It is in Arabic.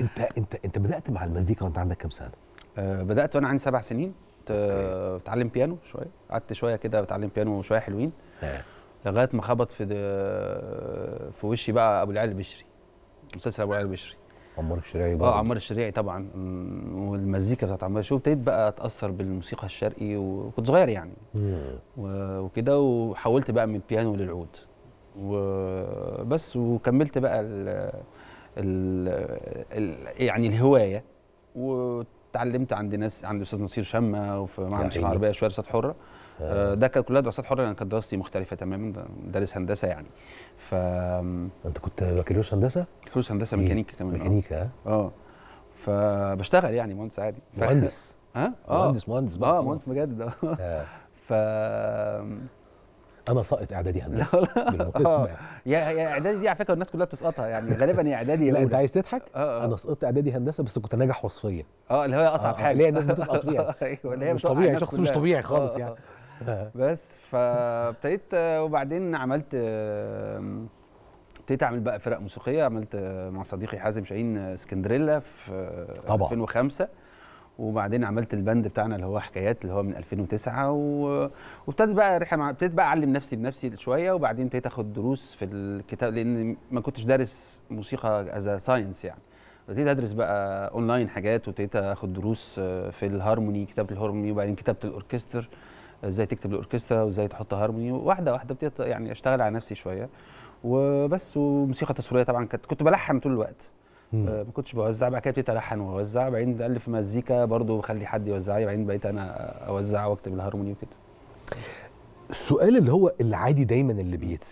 انت انت انت بدات مع المزيكا وانت عندك كام سنه؟ آه بدات وانا عندي سبع سنين بتعلم بيانو شويه قعدت شويه كده بتعلم بيانو شويه حلوين آه. لغايه ما خبط في في وشي بقى ابو العيال البشري مسلسل ابو العيال البشري عمار الشريعي بقى اه عمار الشريعي طبعا والمزيكا بتاعت عمار الشريعي وابتديت بقى اتاثر بالموسيقى الشرقي وكنت صغير يعني وكده وحولت بقى من البيانو للعود وبس وكملت بقى يعني الهوايه وتعلمت عند ناس عند الاستاذ نصير شمه وفي معهد الشعر العربيه شويه دراسات حره آه. آه، ده كانت كلها دراسات حره لان كانت دراستي مختلفه تماما دارس هندسه يعني ف انت كنت بكالوريوس هندسه؟ بكالوريوس هندسه إيه، ميكانيكا كمان آه. ميكانيكا اه فبشتغل يعني مهندس عادي مهندس ها؟ اه مهندس مهندس اه مهندس مجدد اه ف انا ساقط اعدادي هندسه آه. يا يا اعدادي دي على فكره الناس كلها بتسقطها يعني غالبا يا اعدادي لا انت عايز تضحك آه، آه. انا سقطت اعدادي هندسه بس كنت ناجح وصفيا اه اللي هي اصعب حاجه اللي هي الناس بتسقط فيها ايوه اللي هي مش طبيعي شخص مش طبيعي خالص يعني بس فابتديت وبعدين عملت ابتديت اعمل بقى فرق موسيقيه عملت مع صديقي حازم شاهين اسكندريلا في طبعا 2005 وبعدين عملت البند بتاعنا اللي هو حكايات اللي هو من 2009 وابتديت بقى رحله مع... ابتديت بقى اعلم نفسي بنفسي شويه وبعدين ابتديت اخد دروس في الكتاب لان ما كنتش دارس موسيقى از ساينس يعني ابتديت ادرس بقى اونلاين حاجات وابتديت اخد دروس آه، في الهارموني كتابه الهارموني وبعدين كتابه الاوركسترا ازاي تكتب الاوركسترا وازاي تحط هارموني واحده واحده ابتديت يعني اشتغل على نفسي شويه وبس وموسيقى تصويريه طبعا كنت بلحن طول الوقت آه، ما كنتش بوزع بعد كده ابتديت الحن واوزع بعدين الف مزيكا برضو بخلي حد يوزع لي بعدين بقيت انا اوزع واكتب الهارموني وكده السؤال اللي هو العادي دايما اللي بيتسال